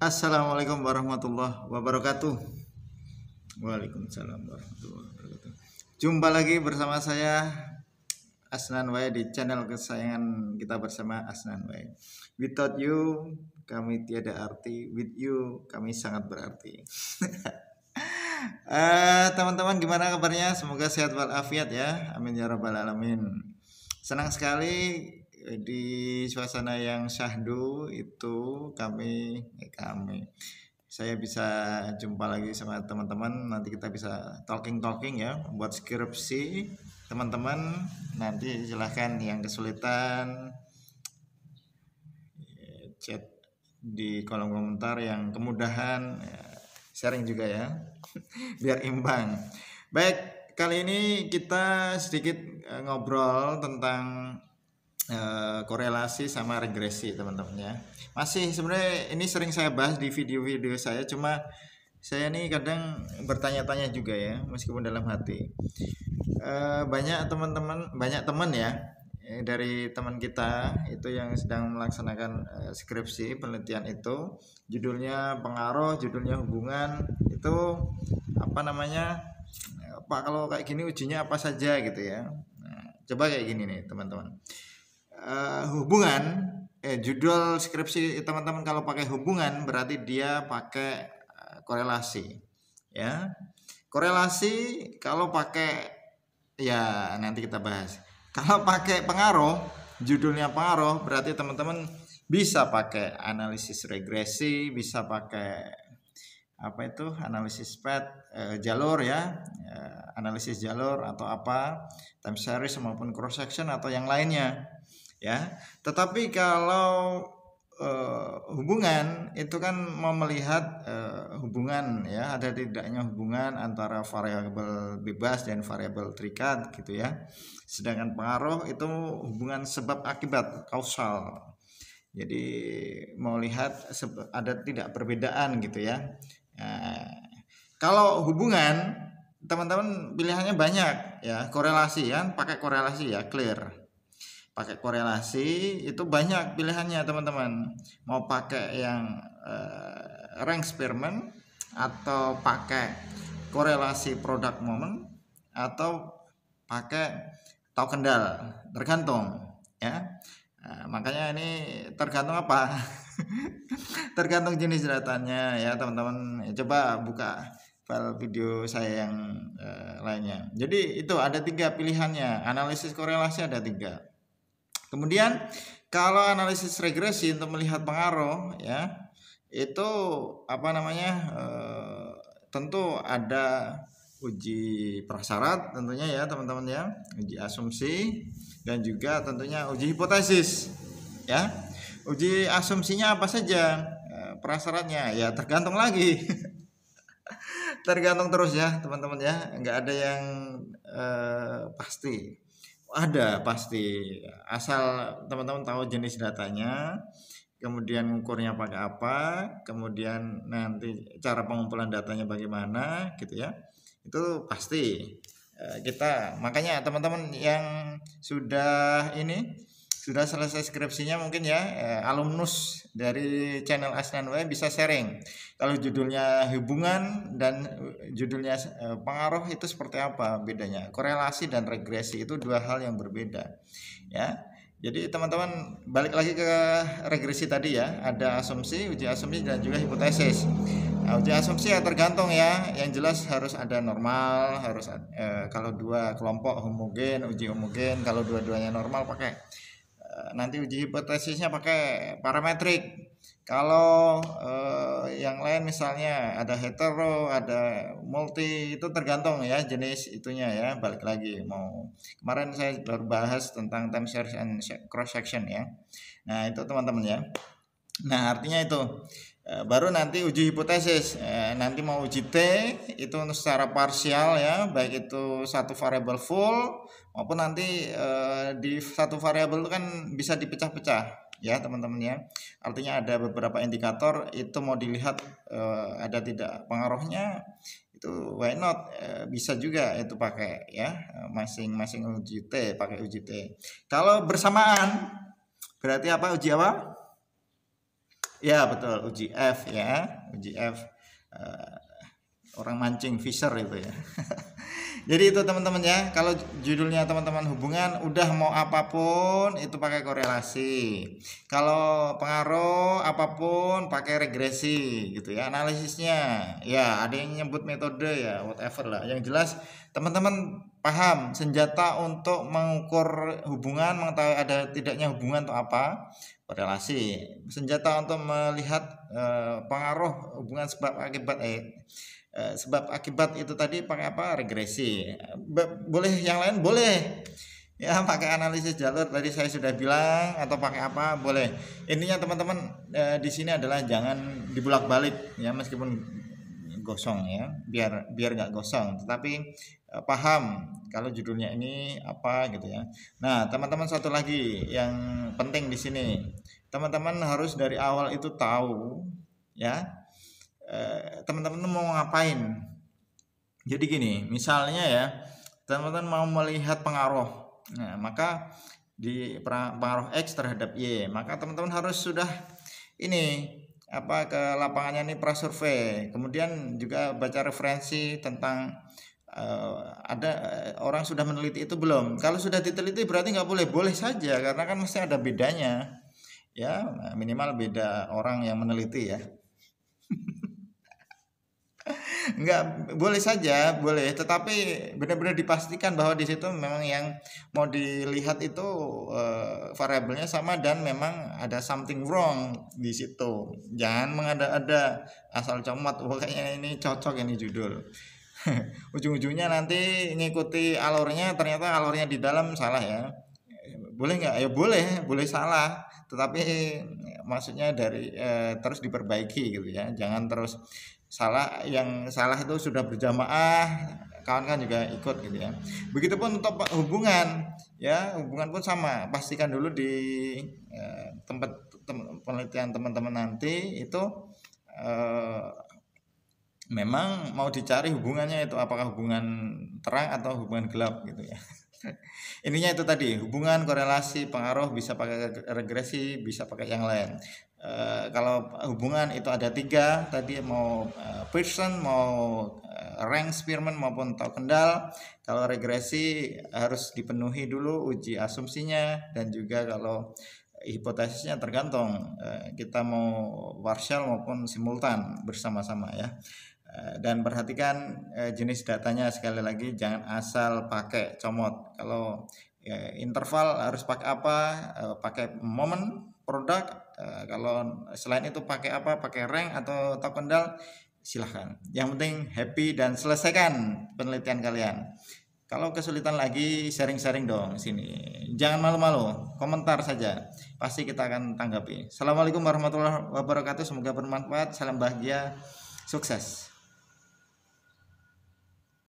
Assalamualaikum warahmatullahi wabarakatuh. Waalaikumsalam warahmatullahi wabarakatuh. Jumpa lagi bersama saya Asnan Way di channel kesayangan kita bersama Asnan Way. Without you kami tiada arti, with you kami sangat berarti. teman eh, teman-teman gimana kabarnya? Semoga sehat walafiat ya. Amin ya rabbal alamin. Senang sekali di suasana yang syahdu itu kami eh, kami saya bisa jumpa lagi sama teman-teman nanti kita bisa talking talking ya buat skripsi teman-teman nanti silahkan yang kesulitan eh, chat di kolom komentar yang kemudahan ya, sharing juga ya biar imbang baik kali ini kita sedikit eh, ngobrol tentang Eh, korelasi sama regresi teman-teman ya masih sebenarnya ini sering saya bahas di video-video saya cuma saya ini kadang bertanya-tanya juga ya meskipun dalam hati eh, banyak teman-teman banyak teman ya eh, dari teman kita itu yang sedang melaksanakan skripsi penelitian itu judulnya pengaruh judulnya hubungan itu apa namanya pak kalau kayak gini ujinya apa saja gitu ya nah, coba kayak gini nih teman-teman uh, hubungan eh judul skripsi teman-teman kalau pakai hubungan berarti dia pakai eh, korelasi ya korelasi kalau pakai ya nanti kita bahas kalau pakai pengaruh judulnya pengaruh berarti teman-teman bisa pakai analisis regresi bisa pakai apa itu analisis pet eh, jalur ya eh, analisis jalur atau apa time series maupun cross section atau yang lainnya ya tetapi kalau Uh, hubungan itu kan mau melihat uh, hubungan ya ada tidaknya hubungan antara variabel bebas dan variabel terikat gitu ya sedangkan pengaruh itu hubungan sebab akibat kausal jadi mau lihat ada tidak perbedaan gitu ya nah, kalau hubungan teman-teman pilihannya banyak ya korelasi ya pakai korelasi ya clear pakai korelasi itu banyak pilihannya teman-teman mau pakai yang uh, rank Spearman atau pakai korelasi produk moment atau pakai tau kendal tergantung ya nah, makanya ini tergantung apa tergantung jenis datanya ya teman-teman ya, coba buka file video saya yang uh, lainnya jadi itu ada tiga pilihannya analisis korelasi ada tiga Kemudian kalau analisis regresi untuk melihat pengaruh ya itu apa namanya e, tentu ada uji prasyarat tentunya ya teman-teman ya uji asumsi dan juga tentunya uji hipotesis ya uji asumsinya apa saja e, eh, prasyaratnya ya tergantung lagi tergantung terus ya teman-teman ya nggak ada yang e, pasti ada pasti asal teman-teman tahu jenis datanya kemudian ukurnya pakai apa kemudian nanti cara pengumpulan datanya bagaimana gitu ya itu pasti eh, kita makanya teman-teman yang sudah ini sudah selesai skripsinya mungkin ya eh, alumnus dari channel Asnan W bisa sharing kalau judulnya hubungan dan eh, judulnya eh, pengaruh itu seperti apa bedanya korelasi dan regresi itu dua hal yang berbeda ya jadi teman-teman balik lagi ke regresi tadi ya ada asumsi uji asumsi dan juga hipotesis nah, uji asumsi ya tergantung ya yang jelas harus ada normal harus eh, kalau dua kelompok homogen uji homogen kalau dua-duanya normal pakai nanti uji hipotesisnya pakai parametrik. Kalau eh, yang lain misalnya ada hetero, ada multi itu tergantung ya jenis itunya ya. Balik lagi mau kemarin saya baru bahas tentang time series and cross section ya. Nah, itu teman-teman ya. Nah, artinya itu eh, baru nanti uji hipotesis eh, nanti mau uji t itu secara parsial ya baik itu satu variabel full maupun nanti eh, di satu variabel itu kan bisa dipecah-pecah ya teman-teman ya artinya ada beberapa indikator itu mau dilihat ada tidak pengaruhnya itu why not bisa juga itu pakai ya masing-masing uji t pakai uji t kalau bersamaan berarti apa uji apa Ya betul uji F ya uji F uh, orang mancing fisher itu ya. Jadi itu teman-teman ya kalau judulnya teman-teman hubungan udah mau apapun itu pakai korelasi. Kalau pengaruh apapun pakai regresi gitu ya analisisnya. Ya ada yang nyebut metode ya whatever lah. Yang jelas teman-teman paham senjata untuk mengukur hubungan mengetahui ada tidaknya hubungan atau apa korelasi senjata untuk melihat e, pengaruh hubungan sebab akibat eh, e, sebab akibat itu tadi pakai apa regresi Be boleh yang lain boleh ya pakai analisis jalur tadi saya sudah bilang atau pakai apa boleh intinya teman-teman e, di sini adalah jangan dibulak balik ya meskipun gosong ya biar biar nggak gosong tetapi Eh, paham kalau judulnya ini apa gitu ya. Nah, teman-teman satu lagi yang penting di sini. Teman-teman harus dari awal itu tahu ya. Eh, teman-teman mau ngapain? Jadi gini, misalnya ya, teman-teman mau melihat pengaruh. Nah, maka di pengaruh X terhadap Y, maka teman-teman harus sudah ini apa ke lapangannya ini survei. Kemudian juga baca referensi tentang Uh, ada eh, orang sudah meneliti itu belum? Kalau sudah diteliti berarti nggak boleh, boleh saja karena kan mesti ada bedanya, ya minimal beda orang yang meneliti ya. nggak boleh saja, boleh. Tetapi benar-benar dipastikan bahwa di situ memang yang mau dilihat itu uh, variabelnya sama dan memang ada something wrong di situ. Jangan mengada-ada asal comot. Pokoknya ini cocok ini judul. ujung-ujungnya nanti ngikuti alurnya ternyata alurnya di dalam salah ya boleh nggak ya boleh boleh salah tetapi maksudnya dari eh, terus diperbaiki gitu ya jangan terus salah yang salah itu sudah berjamaah kawan kan juga ikut gitu ya begitupun untuk hubungan ya hubungan pun sama pastikan dulu di eh, tempat tem penelitian teman-teman nanti itu eh, memang mau dicari hubungannya itu apakah hubungan terang atau hubungan gelap gitu ya intinya itu tadi hubungan korelasi pengaruh bisa pakai regresi bisa pakai yang lain e, kalau hubungan itu ada tiga tadi mau e, eh, Pearson mau e, rank Spearman maupun tau kendal kalau regresi harus dipenuhi dulu uji asumsinya dan juga kalau hipotesisnya tergantung kita mau partial maupun simultan bersama-sama ya Eh, dan perhatikan eh, jenis datanya sekali lagi jangan asal pakai comot kalau ya, interval harus pakai apa pakai momen produk kalau selain itu pakai apa pakai rank atau top kendal silahkan yang penting happy dan selesaikan penelitian kalian kalau kesulitan lagi sharing-sharing dong sini jangan malu-malu komentar saja pasti kita akan tanggapi assalamualaikum warahmatullahi wabarakatuh semoga bermanfaat salam bahagia sukses